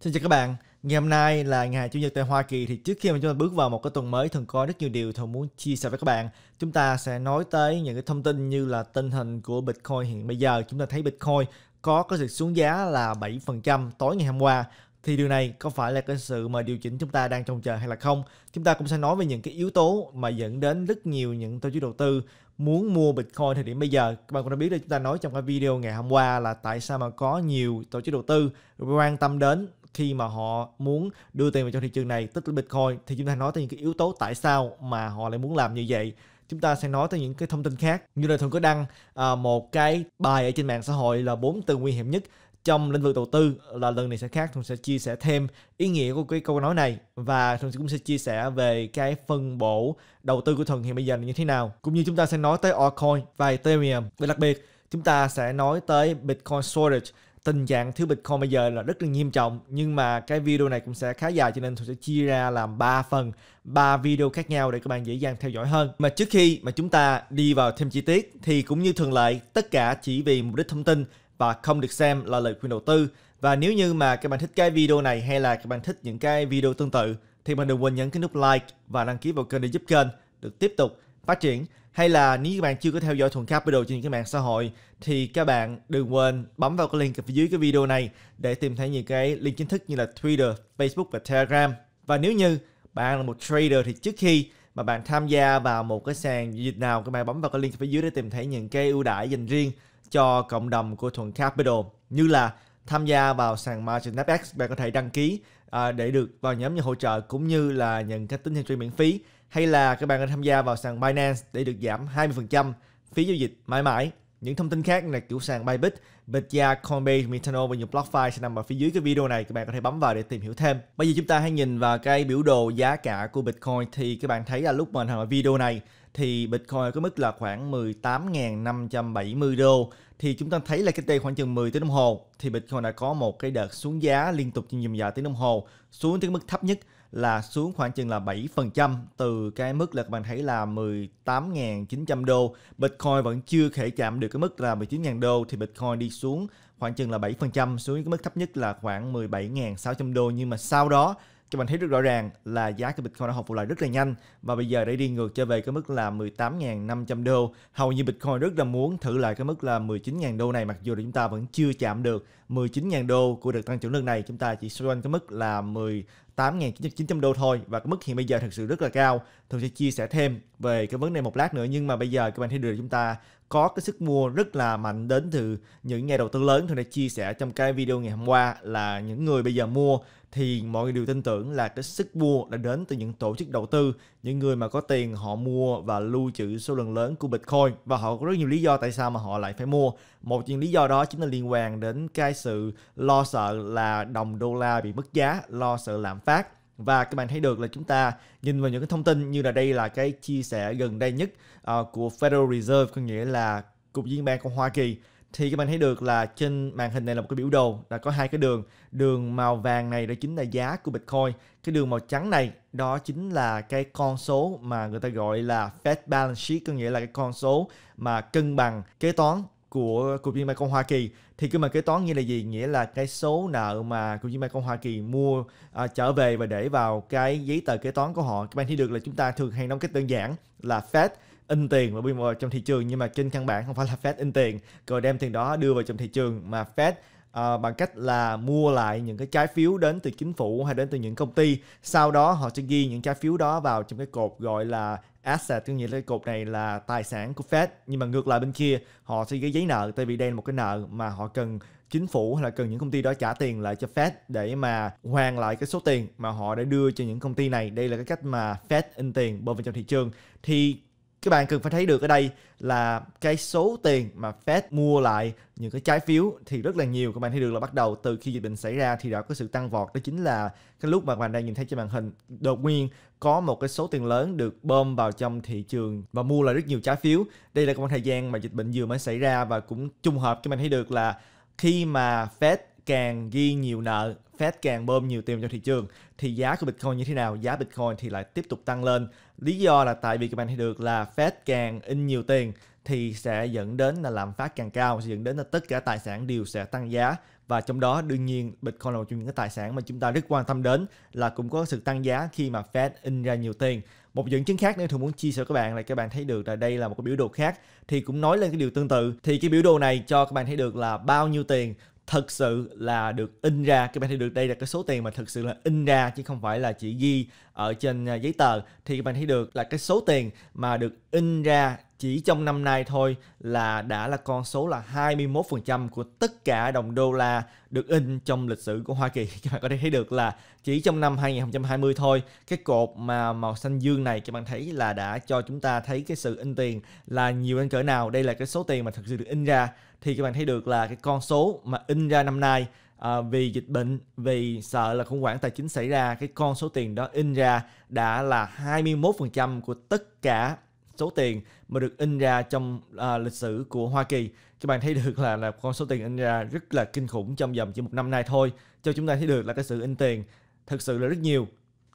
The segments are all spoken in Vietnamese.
Xin chào các bạn, ngày hôm nay là ngày Chủ nhật tại Hoa Kỳ thì trước khi mà chúng ta bước vào một cái tuần mới thường có rất nhiều điều thường muốn chia sẻ với các bạn. Chúng ta sẽ nói tới những cái thông tin như là tình hình của Bitcoin hiện bây giờ. Chúng ta thấy Bitcoin có cái sự xuống giá là 7% tối ngày hôm qua thì điều này có phải là cái sự mà điều chỉnh chúng ta đang trông chờ hay là không chúng ta cũng sẽ nói về những cái yếu tố mà dẫn đến rất nhiều những tổ chức đầu tư muốn mua bitcoin thời điểm bây giờ các bạn cũng đã biết là chúng ta nói trong cái video ngày hôm qua là tại sao mà có nhiều tổ chức đầu tư quan tâm đến khi mà họ muốn đưa tiền vào trong thị trường này tức là Bitcoin thì chúng ta nói tới những cái yếu tố tại sao mà họ lại muốn làm như vậy chúng ta sẽ nói tới những cái thông tin khác như là thường có đăng à, một cái bài ở trên mạng xã hội là bốn từ nguy hiểm nhất trong lĩnh vực đầu tư là lần này sẽ khác thường sẽ chia sẻ thêm ý nghĩa của cái câu nói này và thường cũng sẽ chia sẻ về cái phân bổ đầu tư của thuần hiện bây giờ là như thế nào cũng như chúng ta sẽ nói tới altcoin và ethereum và đặc biệt chúng ta sẽ nói tới bitcoin storage tình trạng thiếu Bitcoin bây giờ là rất là nghiêm trọng nhưng mà cái video này cũng sẽ khá dài cho nên tôi sẽ chia ra làm 3 phần, 3 video khác nhau để các bạn dễ dàng theo dõi hơn. Mà trước khi mà chúng ta đi vào thêm chi tiết thì cũng như thường lệ, tất cả chỉ vì mục đích thông tin và không được xem là lời khuyên đầu tư. Và nếu như mà các bạn thích cái video này hay là các bạn thích những cái video tương tự thì mình đừng quên nhấn cái nút like và đăng ký vào kênh để giúp kênh được tiếp tục phát triển hay là nếu các bạn chưa có theo dõi Thuận Capital trên các mạng xã hội thì các bạn đừng quên bấm vào cái link ở phía dưới cái video này để tìm thấy những cái link chính thức như là Twitter, Facebook và Telegram. Và nếu như bạn là một trader thì trước khi mà bạn tham gia vào một cái sàn dịch nào các bạn bấm vào cái link phía dưới để tìm thấy những cái ưu đãi dành riêng cho cộng đồng của Thuận Capital như là tham gia vào sàn margin FX bạn có thể đăng ký à, để được vào nhóm như hỗ trợ cũng như là nhận cái tính theo miễn phí hay là các bạn nên tham gia vào sàn Binance để được giảm 20% phí giao dịch mãi mãi. Những thông tin khác là kiểu sàn Bybit, Betya, Coinbase, Metano và nhiều BlockFi sẽ nằm ở phía dưới cái video này. Các bạn có thể bấm vào để tìm hiểu thêm. Bây giờ chúng ta hãy nhìn vào cái biểu đồ giá cả của Bitcoin thì các bạn thấy là lúc mà ở video này thì Bitcoin có mức là khoảng 18.570 đô thì chúng ta thấy là cái đây khoảng chừng 10 tiếng đồng hồ thì Bitcoin đã có một cái đợt xuống giá liên tục trong dùm dài tiếng đồng hồ xuống tới mức thấp nhất là xuống khoảng chừng là 7% từ cái mức là các bạn thấy là 18.900 đô. Bitcoin vẫn chưa thể chạm được cái mức là 19.000 đô thì Bitcoin đi xuống khoảng chừng là 7% xuống cái mức thấp nhất là khoảng 17.600 đô nhưng mà sau đó các bạn thấy rất rõ ràng là giá của Bitcoin đã hồi phục lại rất là nhanh và bây giờ đã đi ngược trở về cái mức là 18.500 đô. Hầu như Bitcoin rất là muốn thử lại cái mức là 19.000 đô này mặc dù là chúng ta vẫn chưa chạm được 19.000 đô của đợt tăng trưởng lần này chúng ta chỉ xoay quanh cái mức là 10 8.900 đô thôi và cái mức hiện bây giờ thực sự rất là cao. Tôi sẽ chia sẻ thêm về cái vấn đề một lát nữa nhưng mà bây giờ các bạn thấy được chúng ta có cái sức mua rất là mạnh đến từ những nhà đầu tư lớn. Tôi đã chia sẻ trong cái video ngày hôm qua là những người bây giờ mua thì mọi người đều tin tưởng là cái sức mua đã đến từ những tổ chức đầu tư những người mà có tiền họ mua và lưu trữ số lượng lớn của Bitcoin và họ có rất nhiều lý do tại sao mà họ lại phải mua. Một trong lý do đó chính là liên quan đến cái sự lo sợ là đồng đô la bị mất giá, lo sợ lạm phát và các bạn thấy được là chúng ta nhìn vào những cái thông tin như là đây là cái chia sẻ gần đây nhất uh, của Federal Reserve có nghĩa là cục diễn bang của Hoa Kỳ thì các bạn thấy được là trên màn hình này là một cái biểu đồ là có hai cái đường đường màu vàng này đó chính là giá của bitcoin cái đường màu trắng này đó chính là cái con số mà người ta gọi là Fed balance sheet có nghĩa là cái con số mà cân bằng kế toán của cục dân công Hoa Kỳ thì cái mà kế toán nghĩa là gì nghĩa là cái số nợ mà cục dân công Hoa Kỳ mua à, trở về và để vào cái giấy tờ kế toán của họ các bạn thấy được là chúng ta thường hay nói cách đơn giản là Fed in tiền và vào trong thị trường nhưng mà trên căn bản không phải là Fed in tiền rồi đem tiền đó đưa vào trong thị trường mà Fed À, bằng cách là mua lại những cái trái phiếu đến từ chính phủ hay đến từ những công ty sau đó họ sẽ ghi những trái phiếu đó vào trong cái cột gọi là asset Tương nghĩa là cái cột này là tài sản của Fed nhưng mà ngược lại bên kia họ sẽ ghi giấy nợ tại vì đây là một cái nợ mà họ cần chính phủ hay là cần những công ty đó trả tiền lại cho Fed để mà hoàn lại cái số tiền mà họ đã đưa cho những công ty này đây là cái cách mà Fed in tiền bơm vào trong thị trường thì các bạn cần phải thấy được ở đây là cái số tiền mà Fed mua lại những cái trái phiếu thì rất là nhiều các bạn thấy được là bắt đầu từ khi dịch bệnh xảy ra thì đã có sự tăng vọt đó chính là cái lúc mà các bạn đang nhìn thấy trên màn hình đột nhiên có một cái số tiền lớn được bơm vào trong thị trường và mua lại rất nhiều trái phiếu đây là khoảng thời gian mà dịch bệnh vừa mới xảy ra và cũng trùng hợp các bạn thấy được là khi mà Fed càng ghi nhiều nợ, Fed càng bơm nhiều tiền cho thị trường thì giá của Bitcoin như thế nào? Giá Bitcoin thì lại tiếp tục tăng lên. Lý do là tại vì các bạn thấy được là Fed càng in nhiều tiền thì sẽ dẫn đến là lạm phát càng cao, sẽ dẫn đến là tất cả tài sản đều sẽ tăng giá và trong đó đương nhiên Bitcoin là một trong những cái tài sản mà chúng ta rất quan tâm đến là cũng có sự tăng giá khi mà Fed in ra nhiều tiền. Một dẫn chứng khác nữa thường muốn chia sẻ các bạn là các bạn thấy được là đây là một cái biểu đồ khác thì cũng nói lên cái điều tương tự thì cái biểu đồ này cho các bạn thấy được là bao nhiêu tiền thật sự là được in ra các bạn thấy được đây là cái số tiền mà thật sự là in ra chứ không phải là chỉ ghi ở trên à, giấy tờ thì các bạn thấy được là cái số tiền mà được in ra chỉ trong năm nay thôi là đã là con số là 21% của tất cả đồng đô la được in trong lịch sử của Hoa Kỳ. Các bạn có thể thấy được là chỉ trong năm 2020 thôi, cái cột mà màu xanh dương này các bạn thấy là đã cho chúng ta thấy cái sự in tiền là nhiều đến cỡ nào. Đây là cái số tiền mà thực sự được in ra thì các bạn thấy được là cái con số mà in ra năm nay à, vì dịch bệnh, vì sợ là khủng hoảng tài chính xảy ra, cái con số tiền đó in ra đã là 21% của tất cả số tiền mà được in ra trong à, lịch sử của Hoa Kỳ các bạn thấy được là là con số tiền in ra rất là kinh khủng trong vòng chỉ một năm nay thôi cho chúng ta thấy được là cái sự in tiền thực sự là rất nhiều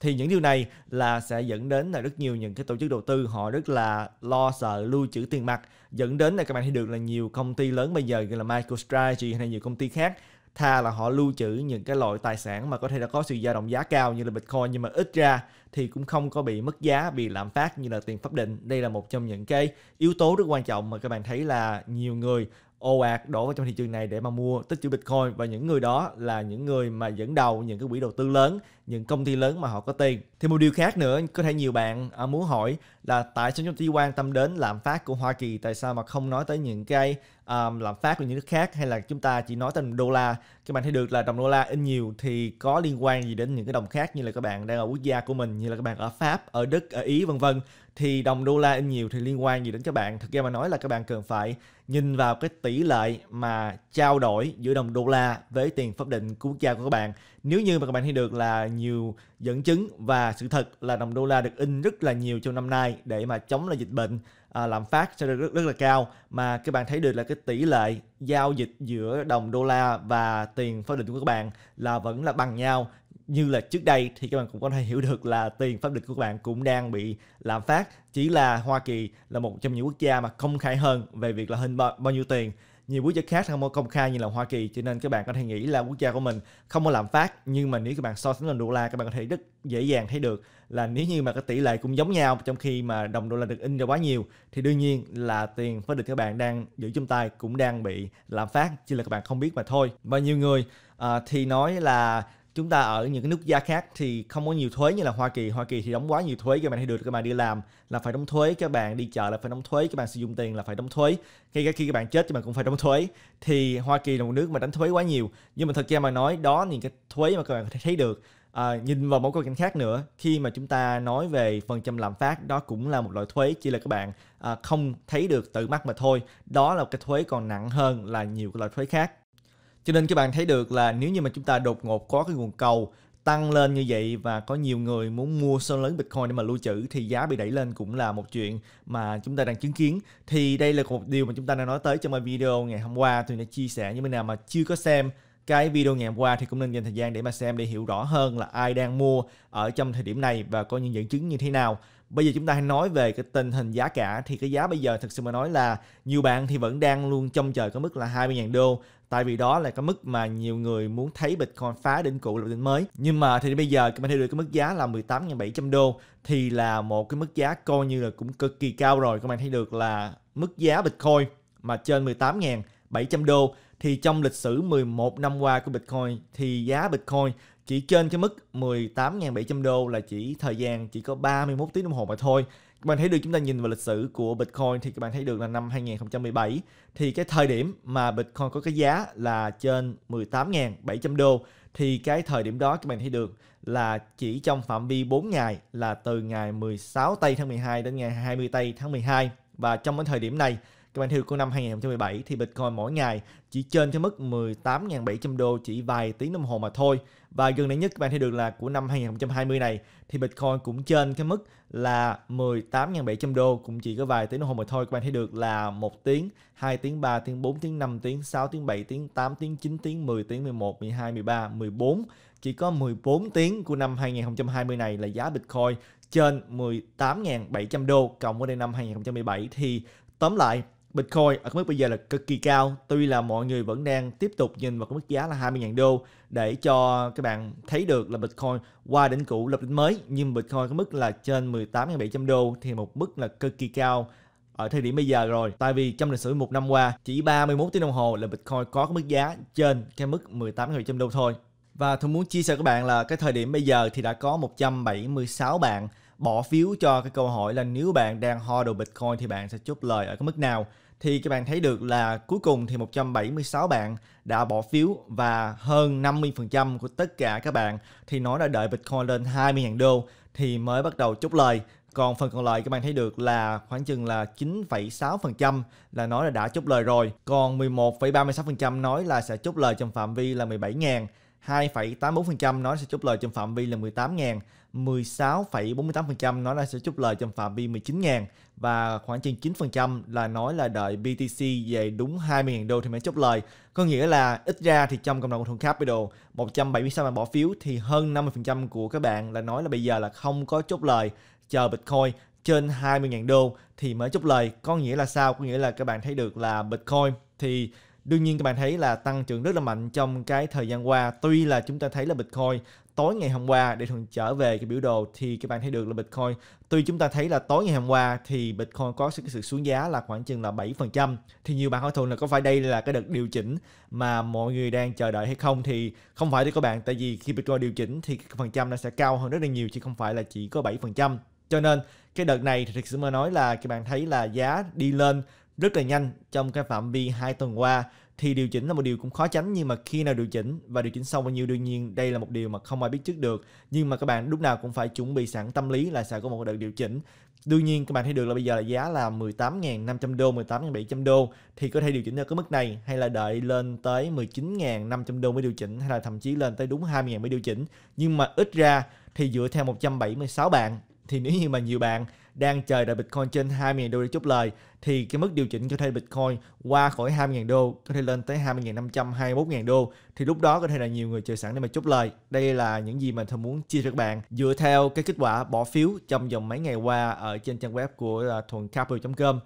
thì những điều này là sẽ dẫn đến là rất nhiều những cái tổ chức đầu tư họ rất là lo sợ lưu trữ tiền mặt dẫn đến là các bạn thấy được là nhiều công ty lớn bây giờ như là MicroStrategy hay là nhiều công ty khác tha là họ lưu trữ những cái loại tài sản mà có thể đã có sự dao động giá cao như là Bitcoin nhưng mà ít ra thì cũng không có bị mất giá bị lạm phát như là tiền pháp định đây là một trong những cái yếu tố rất quan trọng mà các bạn thấy là nhiều người ồ ạt đổ vào trong thị trường này để mà mua tích trữ Bitcoin và những người đó là những người mà dẫn đầu những cái quỹ đầu tư lớn, những công ty lớn mà họ có tiền. Thì một điều khác nữa có thể nhiều bạn à, muốn hỏi là tại sao chúng ta quan tâm đến lạm phát của Hoa Kỳ tại sao mà không nói tới những cái um, lạm phát của những nước khác hay là chúng ta chỉ nói tới đô la các bạn thấy được là đồng đô la in nhiều thì có liên quan gì đến những cái đồng khác như là các bạn đang ở quốc gia của mình như là các bạn ở Pháp ở Đức ở Ý vân vân thì đồng đô la in nhiều thì liên quan gì đến các bạn thực ra mà nói là các bạn cần phải nhìn vào cái tỷ lệ mà trao đổi giữa đồng đô la với tiền pháp định của quốc gia của các bạn nếu như mà các bạn thấy được là nhiều dẫn chứng và sự thật là đồng đô la được in rất là nhiều trong năm nay để mà chống lại dịch bệnh à, lạm phát sẽ rất, rất là cao mà các bạn thấy được là cái tỷ lệ giao dịch giữa đồng đô la và tiền pháp định của các bạn là vẫn là bằng nhau như là trước đây thì các bạn cũng có thể hiểu được là tiền pháp định của các bạn cũng đang bị lạm phát chỉ là Hoa Kỳ là một trong những quốc gia mà công khai hơn về việc là hình bao, bao nhiêu tiền nhiều quốc gia khác không có công khai như là Hoa Kỳ cho nên các bạn có thể nghĩ là quốc gia của mình không có lạm phát nhưng mà nếu các bạn so sánh đồng đô la các bạn có thể rất dễ dàng thấy được là nếu như mà cái tỷ lệ cũng giống nhau trong khi mà đồng đô la được in ra quá nhiều thì đương nhiên là tiền phải được các bạn đang giữ trong tay cũng đang bị lạm phát chỉ là các bạn không biết mà thôi và nhiều người uh, thì nói là chúng ta ở những cái nước gia khác thì không có nhiều thuế như là Hoa Kỳ Hoa Kỳ thì đóng quá nhiều thuế các bạn thấy được các bạn đi làm là phải đóng thuế các bạn đi chợ là phải đóng thuế các bạn sử dụng tiền là phải đóng thuế khi các khi các bạn chết thì bạn cũng phải đóng thuế thì Hoa Kỳ là một nước mà đánh thuế quá nhiều nhưng mà thật ra mà nói đó những cái thuế mà các bạn có thể thấy được à, nhìn vào một câu cảnh khác nữa khi mà chúng ta nói về phần trăm lạm phát đó cũng là một loại thuế chỉ là các bạn à, không thấy được tự mắt mà thôi đó là một cái thuế còn nặng hơn là nhiều cái loại thuế khác cho nên các bạn thấy được là nếu như mà chúng ta đột ngột có cái nguồn cầu tăng lên như vậy và có nhiều người muốn mua số lớn Bitcoin để mà lưu trữ thì giá bị đẩy lên cũng là một chuyện mà chúng ta đang chứng kiến. Thì đây là một điều mà chúng ta đã nói tới trong video ngày hôm qua. Tôi đã chia sẻ những bên nào mà chưa có xem cái video ngày hôm qua thì cũng nên dành thời gian để mà xem để hiểu rõ hơn là ai đang mua ở trong thời điểm này và có những dẫn chứng như thế nào bây giờ chúng ta hãy nói về cái tình hình giá cả thì cái giá bây giờ thực sự mà nói là nhiều bạn thì vẫn đang luôn trông chờ cái mức là 20.000 đô tại vì đó là cái mức mà nhiều người muốn thấy Bitcoin phá đỉnh cũ lập đỉnh mới nhưng mà thì bây giờ mình thấy được cái mức giá là 18.700 đô thì là một cái mức giá coi như là cũng cực kỳ cao rồi các bạn thấy được là mức giá Bitcoin mà trên 18.700 đô thì trong lịch sử 11 năm qua của Bitcoin thì giá Bitcoin chỉ trên cái mức 18.700 đô là chỉ thời gian chỉ có 31 tiếng đồng hồ mà thôi các bạn thấy được chúng ta nhìn vào lịch sử của Bitcoin thì các bạn thấy được là năm 2017 thì cái thời điểm mà Bitcoin có cái giá là trên 18.700 đô thì cái thời điểm đó các bạn thấy được là chỉ trong phạm vi 4 ngày là từ ngày 16 tây tháng 12 đến ngày 20 tây tháng 12 và trong cái thời điểm này các bạn hiểu của năm 2017 thì Bitcoin mỗi ngày chỉ trên cái mức 18.700 đô chỉ vài tiếng đồng hồ mà thôi. Và gần đây nhất các bạn thấy được là của năm 2020 này thì Bitcoin cũng trên cái mức là 18.700 đô cũng chỉ có vài tiếng đồng hồ mà thôi. Các bạn thấy được là 1 tiếng, 2 tiếng, 3 tiếng, 4 tiếng, 5 tiếng, 6 tiếng, 7 tiếng, 8 tiếng, 9 tiếng, 10 tiếng, 11, 12, 13, 14 chỉ có 14 tiếng của năm 2020 này là giá Bitcoin trên 18.700 đô cộng với đây năm 2017 thì tóm lại Bitcoin ở mức bây giờ là cực kỳ cao tuy là mọi người vẫn đang tiếp tục nhìn vào cái mức giá là 20.000 đô để cho các bạn thấy được là Bitcoin qua đỉnh cũ lập đỉnh mới nhưng Bitcoin có mức là trên 18.700 đô thì một mức là cực kỳ cao ở thời điểm bây giờ rồi tại vì trong lịch sử một năm qua chỉ 31 tiếng đồng hồ là Bitcoin có cái mức giá trên cái mức 18.700 đô thôi và tôi muốn chia sẻ các bạn là cái thời điểm bây giờ thì đã có 176 bạn bỏ phiếu cho cái câu hỏi là nếu bạn đang ho đồ Bitcoin thì bạn sẽ chốt lời ở cái mức nào thì các bạn thấy được là cuối cùng thì 176 bạn đã bỏ phiếu và hơn 50% của tất cả các bạn thì nó đã đợi Bitcoin lên 20.000 đô thì mới bắt đầu chốt lời. Còn phần còn lại các bạn thấy được là khoảng chừng là 9,6% là nói là đã chốt lời rồi. Còn 11,36% nói là sẽ chốt lời trong phạm vi là 17.000 2,81% nó sẽ chốt lời trong phạm vi là 18.000, 16,48% nó là sẽ chốt lời trong phạm vi 19.000 và khoảng chừng 9% là nói là đợi BTC về đúng 20.000 đô thì mới chốt lời. Có nghĩa là ít ra thì trong cộng đồng thuận capital 176 bạn bỏ phiếu thì hơn 50% của các bạn là nói là bây giờ là không có chốt lời chờ Bitcoin trên 20.000 đô thì mới chốt lời. Có nghĩa là sao? Có nghĩa là các bạn thấy được là Bitcoin thì Đương nhiên các bạn thấy là tăng trưởng rất là mạnh trong cái thời gian qua. Tuy là chúng ta thấy là Bitcoin tối ngày hôm qua để thường trở về cái biểu đồ thì các bạn thấy được là Bitcoin tuy chúng ta thấy là tối ngày hôm qua thì Bitcoin có sự, xuống giá là khoảng chừng là 7% thì nhiều bạn hỏi thường là có phải đây là cái đợt điều chỉnh mà mọi người đang chờ đợi hay không thì không phải đấy các bạn tại vì khi Bitcoin điều chỉnh thì cái phần trăm nó sẽ cao hơn rất là nhiều chứ không phải là chỉ có 7% cho nên cái đợt này thì thực sự mà nói là các bạn thấy là giá đi lên rất là nhanh trong cái phạm vi 2 tuần qua thì điều chỉnh là một điều cũng khó tránh nhưng mà khi nào điều chỉnh và điều chỉnh sâu bao nhiêu đương nhiên đây là một điều mà không ai biết trước được nhưng mà các bạn lúc nào cũng phải chuẩn bị sẵn tâm lý là sẽ có một đợt điều chỉnh đương nhiên các bạn thấy được là bây giờ là giá là 18.500 đô 18.700 đô thì có thể điều chỉnh ở cái mức này hay là đợi lên tới 19.500 đô mới điều chỉnh hay là thậm chí lên tới đúng 20.000 mới điều chỉnh nhưng mà ít ra thì dựa theo 176 bạn thì nếu như mà nhiều bạn đang chờ đợi Bitcoin trên 20.000 đô để chốt lời thì cái mức điều chỉnh cho thuê Bitcoin qua khỏi 20.000 đô có thể lên tới 20.500, 21.000 đô thì lúc đó có thể là nhiều người chờ sẵn để mà chốt lời. Đây là những gì mà thường muốn chia sẻ các bạn dựa theo cái kết quả bỏ phiếu trong vòng mấy ngày qua ở trên trang web của à, capital com